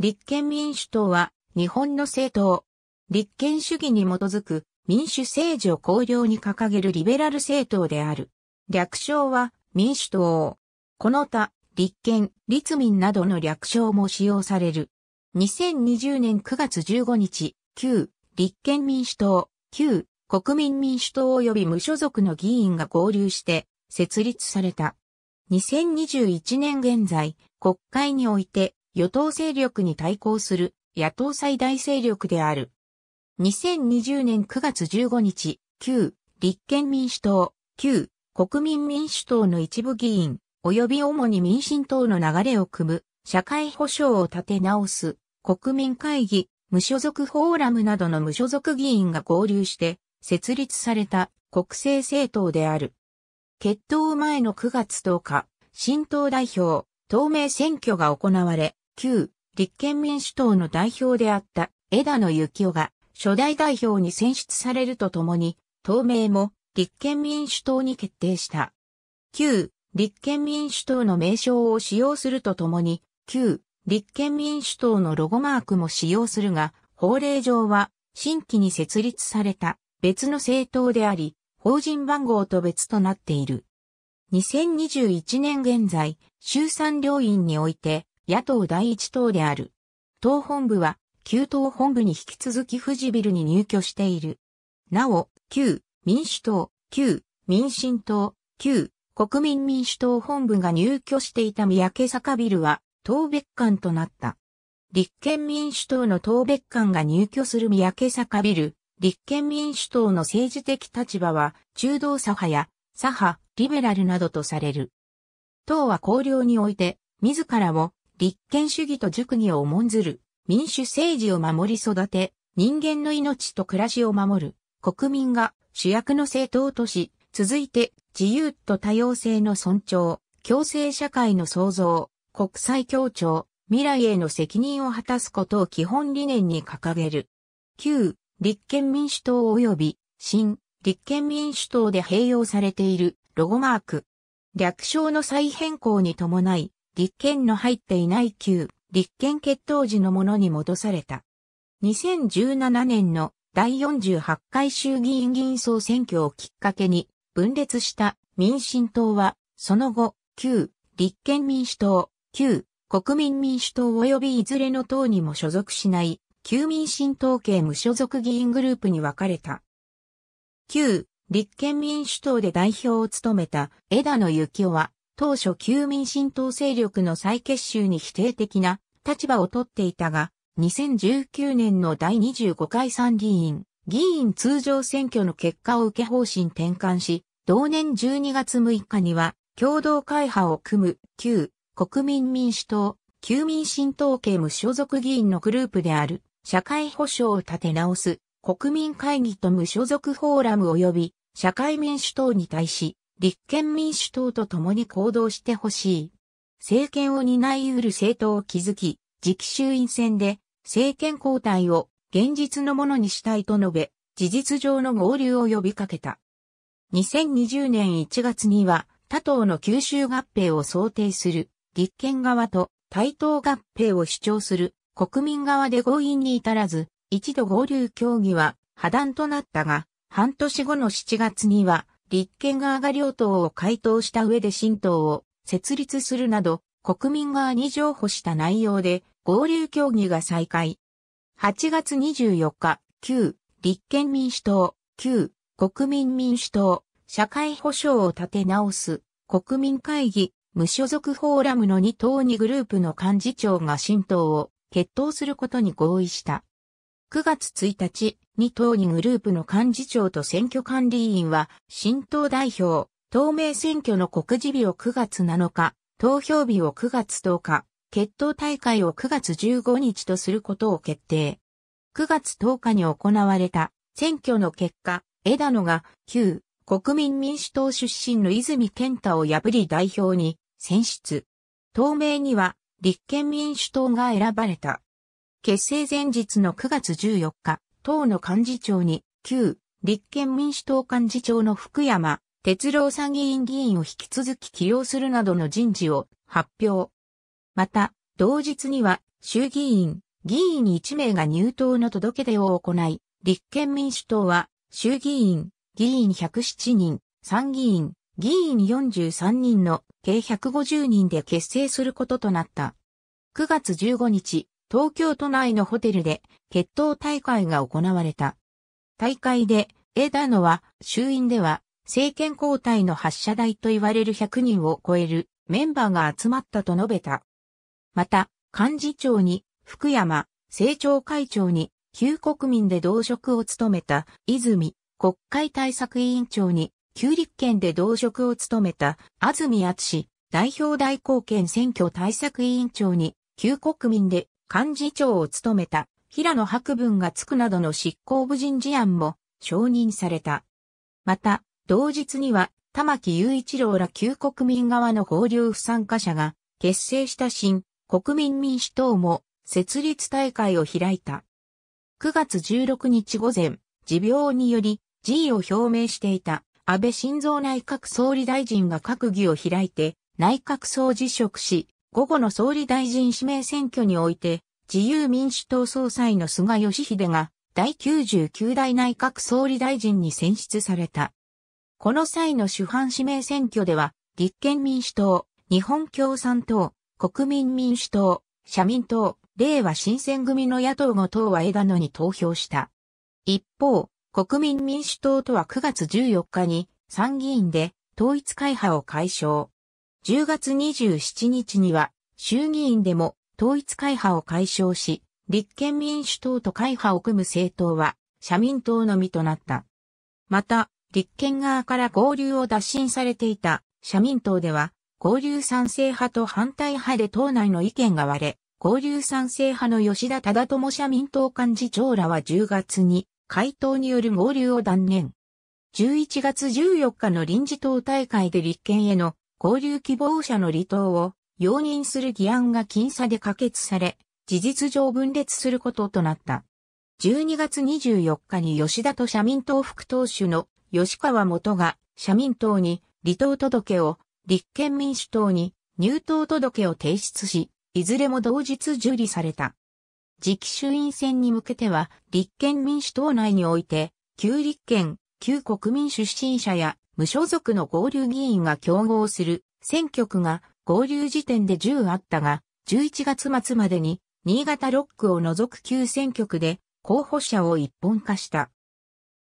立憲民主党は日本の政党。立憲主義に基づく民主政治を綱領に掲げるリベラル政党である。略称は民主党。この他、立憲、立民などの略称も使用される。2020年9月15日、旧立憲民主党、旧国民民主党及び無所属の議員が合流して設立された。2021年現在、国会において与党勢力に対抗する野党最大勢力である。2020年9月15日、旧立憲民主党、旧国民民主党の一部議員、及び主に民進党の流れを組む、社会保障を立て直す、国民会議、無所属フォーラムなどの無所属議員が合流して、設立された国政政党である。決闘前の9月10日、新党代表、党名選挙が行われ、旧立憲民主党の代表であった枝野幸男が初代代表に選出されるとともに、党名も立憲民主党に決定した。旧立憲民主党の名称を使用するとともに、旧立憲民主党のロゴマークも使用するが、法令上は新規に設立された別の政党であり、法人番号と別となっている。2021年現在、衆参両院において、野党第一党である。党本部は、旧党本部に引き続き富士ビルに入居している。なお、旧民主党、旧民進党、旧国民民主党本部が入居していた三宅坂ビルは、党別館となった。立憲民主党の党別館が入居する三宅坂ビル、立憲民主党の政治的立場は、中道左派や、左派、リベラルなどとされる。党は綱領において、自らを立憲主義と熟議を重んずる、民主政治を守り育て、人間の命と暮らしを守る、国民が主役の政党とし、続いて自由と多様性の尊重、共生社会の創造、国際協調、未来への責任を果たすことを基本理念に掲げる。旧立憲民主党及び新立憲民主党で併用されているロゴマーク。略称の再変更に伴い、立憲の入っていない旧立憲決闘時のものに戻された。2017年の第48回衆議院議員総選挙をきっかけに分裂した民進党は、その後、旧立憲民主党、旧国民民主党及びいずれの党にも所属しない旧民進党系無所属議員グループに分かれた。旧立憲民主党で代表を務めた枝野幸男は当初旧民進党勢力の再結集に否定的な立場をとっていたが、2019年の第25回参議院、議員通常選挙の結果を受け方針転換し、同年12月6日には、共同会派を組む、旧、国民民主党、旧民進党系無所属議員のグループである、社会保障を立て直す、国民会議と無所属フォーラム及び、社会民主党に対し、立憲民主党と共に行動してほしい。政権を担い得る政党を築き、次期衆院選で政権交代を現実のものにしたいと述べ、事実上の合流を呼びかけた。2020年1月には他党の九州合併を想定する立憲側と対等合併を主張する国民側で合意に至らず、一度合流協議は破談となったが、半年後の7月には立憲側が両党を回答した上で新党を設立するなど、国民側に譲歩した内容で合流協議が再開。8月24日、旧立憲民主党、旧国民民主党、社会保障を立て直す国民会議、無所属フォーラムの2党2グループの幹事長が新党を決闘することに合意した。9月1日、2党にグループの幹事長と選挙管理委員は、新党代表、党名選挙の告示日を9月7日、投票日を9月10日、決闘大会を9月15日とすることを決定。9月10日に行われた選挙の結果、枝野が旧国民民主党出身の泉健太を破り代表に選出。党名には立憲民主党が選ばれた。結成前日の9月14日、党の幹事長に、旧立憲民主党幹事長の福山哲郎参議院議員を引き続き起用するなどの人事を発表。また、同日には衆議院、議員1名が入党の届け出を行い、立憲民主党は衆議院、議員107人、参議院、議員43人の計150人で結成することとなった。9月15日、東京都内のホテルで決闘大会が行われた。大会で、枝野は衆院では政権交代の発射台と言われる100人を超えるメンバーが集まったと述べた。また、幹事長に福山、政調会長に旧国民で同職を務めた泉国会対策委員長に旧立憲で同職を務めた安住厚代表代行県選挙対策委員長に旧国民で幹事長を務めた平野白文がつくなどの執行部人事案も承認された。また、同日には玉木雄一郎ら旧国民側の法流不参加者が結成した新国民民主党も設立大会を開いた。9月16日午前、持病により辞意を表明していた安倍晋三内閣総理大臣が閣議を開いて内閣総辞職し、午後の総理大臣指名選挙において、自由民主党総裁の菅義偉が、第99代内閣総理大臣に選出された。この際の主犯指名選挙では、立憲民主党、日本共産党、国民民主党、社民党、令和新選組の野党5党は枝野に投票した。一方、国民民主党とは9月14日に参議院で統一会派を解消。10月27日には衆議院でも統一会派を解消し、立憲民主党と会派を組む政党は社民党のみとなった。また、立憲側から合流を打診されていた社民党では、合流賛成派と反対派で党内の意見が割れ、合流賛成派の吉田忠智社民党幹事長らは10月に回答による合流を断念。11月14日の臨時党大会で立憲への交流希望者の離党を容認する議案が僅差で可決され、事実上分裂することとなった。12月24日に吉田と社民党副党首の吉川元が社民党に離党届を、立憲民主党に入党届を提出し、いずれも同日受理された。次期衆院選に向けては、立憲民主党内において、旧立憲、旧国民出身者や無所属の合流議員が競合する選挙区が合流時点で10あったが、11月末までに新潟6区を除く9選挙区で候補者を一本化した。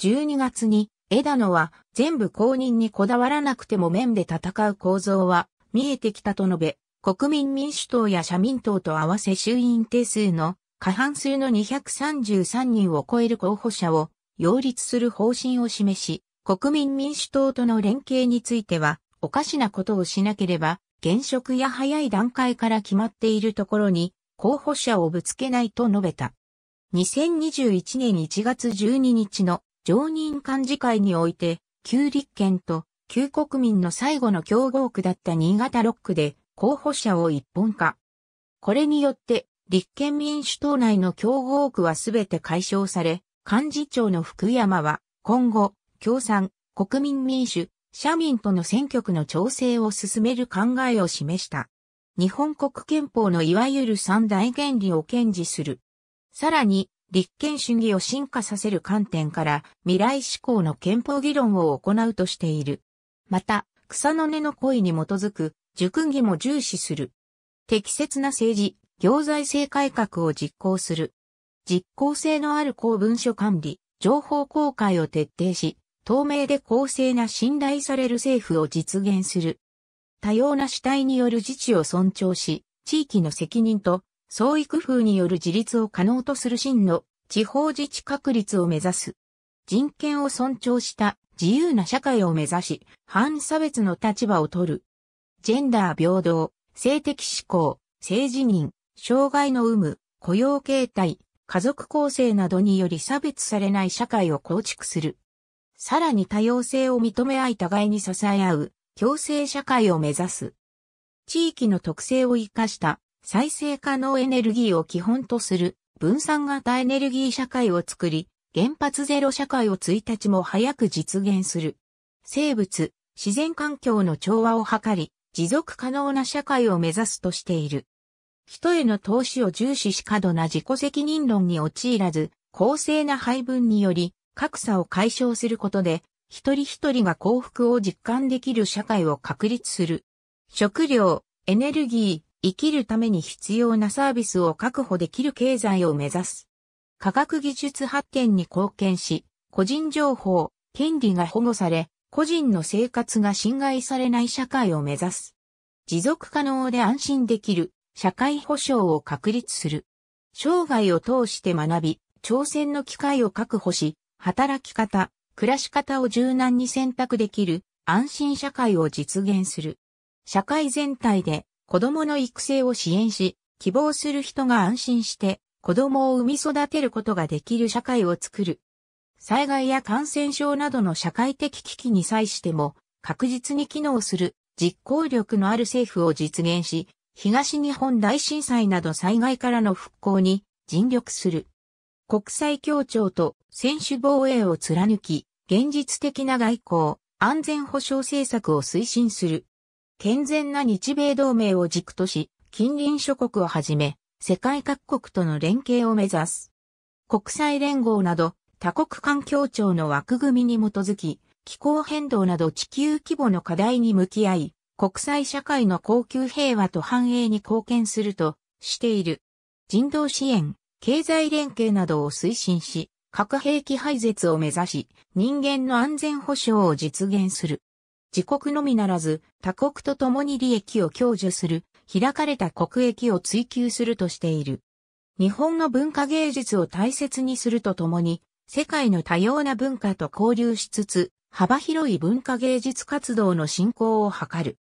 12月に枝野は全部公認にこだわらなくても面で戦う構造は見えてきたと述べ、国民民主党や社民党と合わせ衆院定数の過半数の233人を超える候補者を擁立する方針を示し、国民民主党との連携については、おかしなことをしなければ、現職や早い段階から決まっているところに、候補者をぶつけないと述べた。2021年1月12日の常任幹事会において、旧立憲と旧国民の最後の競合区だった新潟6区で候補者を一本化。これによって、立憲民主党内の競合区はすべて解消され、幹事長の福山は、今後、共産、国民民主、社民との選挙区の調整を進める考えを示した。日本国憲法のいわゆる三大原理を堅持する。さらに、立憲主義を進化させる観点から未来志向の憲法議論を行うとしている。また、草の根の恋に基づく熟議も重視する。適切な政治、行財政改革を実行する。実効性のある公文書管理、情報公開を徹底し、透明で公正な信頼される政府を実現する。多様な主体による自治を尊重し、地域の責任と創意工夫による自立を可能とする真の地方自治確立を目指す。人権を尊重した自由な社会を目指し、反差別の立場を取る。ジェンダー平等、性的指向、性自認、障害の有無、雇用形態、家族構成などにより差別されない社会を構築する。さらに多様性を認め合い互いに支え合う、共生社会を目指す。地域の特性を生かした再生可能エネルギーを基本とする分散型エネルギー社会を作り、原発ゼロ社会を1日も早く実現する。生物、自然環境の調和を図り、持続可能な社会を目指すとしている。人への投資を重視し過度な自己責任論に陥らず、公正な配分により、格差を解消することで、一人一人が幸福を実感できる社会を確立する。食料、エネルギー、生きるために必要なサービスを確保できる経済を目指す。科学技術発展に貢献し、個人情報、権利が保護され、個人の生活が侵害されない社会を目指す。持続可能で安心できる社会保障を確立する。生涯を通して学び、挑戦の機会を確保し、働き方、暮らし方を柔軟に選択できる安心社会を実現する。社会全体で子供の育成を支援し、希望する人が安心して子供を産み育てることができる社会を作る。災害や感染症などの社会的危機に際しても確実に機能する実行力のある政府を実現し、東日本大震災など災害からの復興に尽力する。国際協調と専守防衛を貫き、現実的な外交、安全保障政策を推進する。健全な日米同盟を軸とし、近隣諸国をはじめ、世界各国との連携を目指す。国際連合など、多国間協調の枠組みに基づき、気候変動など地球規模の課題に向き合い、国際社会の恒久平和と繁栄に貢献するとしている。人道支援、経済連携などを推進し、核兵器廃絶を目指し、人間の安全保障を実現する。自国のみならず、他国と共に利益を享受する、開かれた国益を追求するとしている。日本の文化芸術を大切にするとともに、世界の多様な文化と交流しつつ、幅広い文化芸術活動の振興を図る。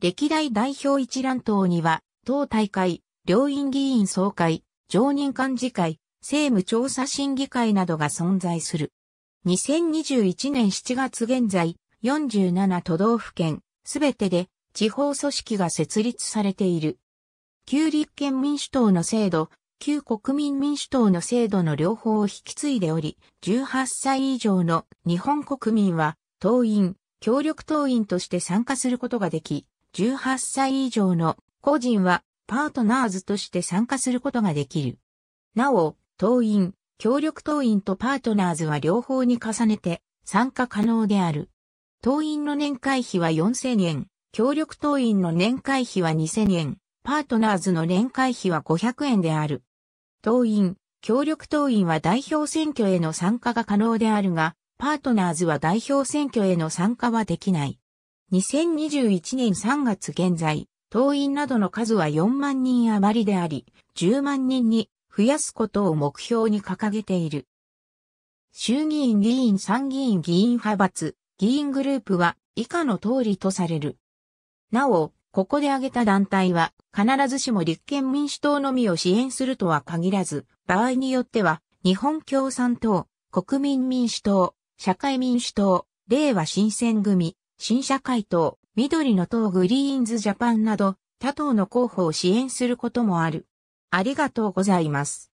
歴代代表一覧等には、党大会、両院議員総会、常任幹事会、政務調査審議会などが存在する。2021年7月現在、47都道府県、すべてで地方組織が設立されている。旧立憲民主党の制度、旧国民民主党の制度の両方を引き継いでおり、18歳以上の日本国民は、党員、協力党員として参加することができ、18歳以上の個人はパートナーズとして参加することができる。なお、党員、協力党員とパートナーズは両方に重ねて参加可能である。党員の年会費は4000円、協力党員の年会費は2000円、パートナーズの年会費は500円である。党員、協力党員は代表選挙への参加が可能であるが、パートナーズは代表選挙への参加はできない。2021年3月現在、党員などの数は4万人余りであり、10万人に増やすことを目標に掲げている。衆議院議員参議院議員派閥、議員グループは以下の通りとされる。なお、ここで挙げた団体は必ずしも立憲民主党のみを支援するとは限らず、場合によっては日本共産党、国民民主党、社会民主党、令和新選組、新社会党、緑の党グリーンズジャパンなど他党の候補を支援することもある。ありがとうございます。